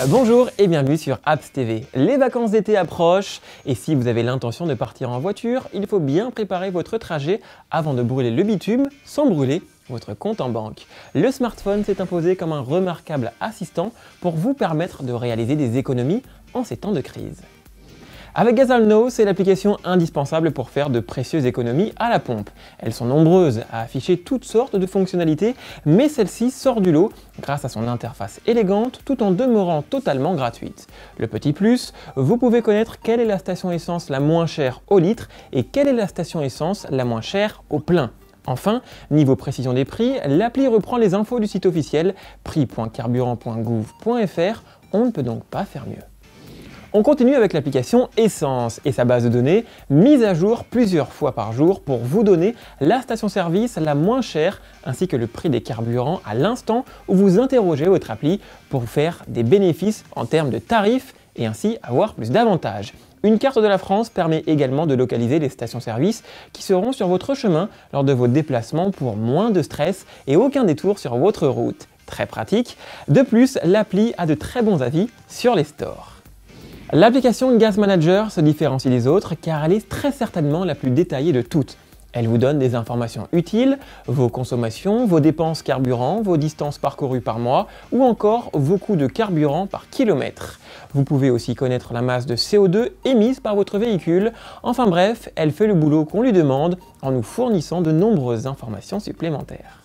Euh, bonjour et bienvenue sur Apps TV. Les vacances d'été approchent et si vous avez l'intention de partir en voiture, il faut bien préparer votre trajet avant de brûler le bitume sans brûler votre compte en banque. Le smartphone s'est imposé comme un remarquable assistant pour vous permettre de réaliser des économies en ces temps de crise. Avec Gazalno, c'est l'application indispensable pour faire de précieuses économies à la pompe. Elles sont nombreuses à afficher toutes sortes de fonctionnalités, mais celle-ci sort du lot grâce à son interface élégante tout en demeurant totalement gratuite. Le petit plus, vous pouvez connaître quelle est la station essence la moins chère au litre et quelle est la station essence la moins chère au plein. Enfin, niveau précision des prix, l'appli reprend les infos du site officiel prix.carburant.gouv.fr, on ne peut donc pas faire mieux. On continue avec l'application Essence et sa base de données, mise à jour plusieurs fois par jour pour vous donner la station-service la moins chère ainsi que le prix des carburants à l'instant où vous interrogez votre appli pour faire des bénéfices en termes de tarifs et ainsi avoir plus d'avantages. Une carte de la France permet également de localiser les stations services qui seront sur votre chemin lors de vos déplacements pour moins de stress et aucun détour sur votre route. Très pratique. De plus, l'appli a de très bons avis sur les stores. L'application Gas Manager se différencie des autres car elle est très certainement la plus détaillée de toutes. Elle vous donne des informations utiles, vos consommations, vos dépenses carburant, vos distances parcourues par mois ou encore vos coûts de carburant par kilomètre. Vous pouvez aussi connaître la masse de CO2 émise par votre véhicule. Enfin bref, elle fait le boulot qu'on lui demande en nous fournissant de nombreuses informations supplémentaires.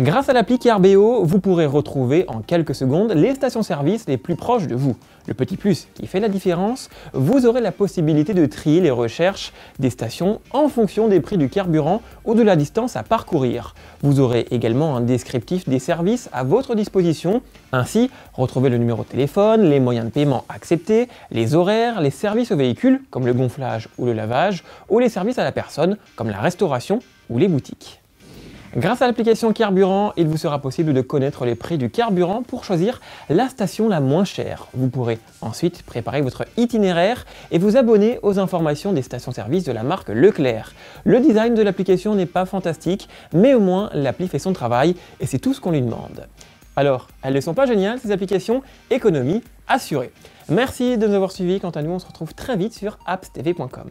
Grâce à l'appli RBO, vous pourrez retrouver en quelques secondes les stations-service les plus proches de vous. Le petit plus qui fait la différence, vous aurez la possibilité de trier les recherches des stations en fonction des prix du carburant ou de la distance à parcourir. Vous aurez également un descriptif des services à votre disposition, ainsi retrouvez le numéro de téléphone, les moyens de paiement acceptés, les horaires, les services aux véhicules comme le gonflage ou le lavage, ou les services à la personne comme la restauration ou les boutiques. Grâce à l'application Carburant, il vous sera possible de connaître les prix du carburant pour choisir la station la moins chère. Vous pourrez ensuite préparer votre itinéraire et vous abonner aux informations des stations-service de la marque Leclerc. Le design de l'application n'est pas fantastique, mais au moins l'appli fait son travail et c'est tout ce qu'on lui demande. Alors, elles ne sont pas géniales ces applications Économie assurée. Merci de nous avoir suivis, quant à nous on se retrouve très vite sur appstv.com.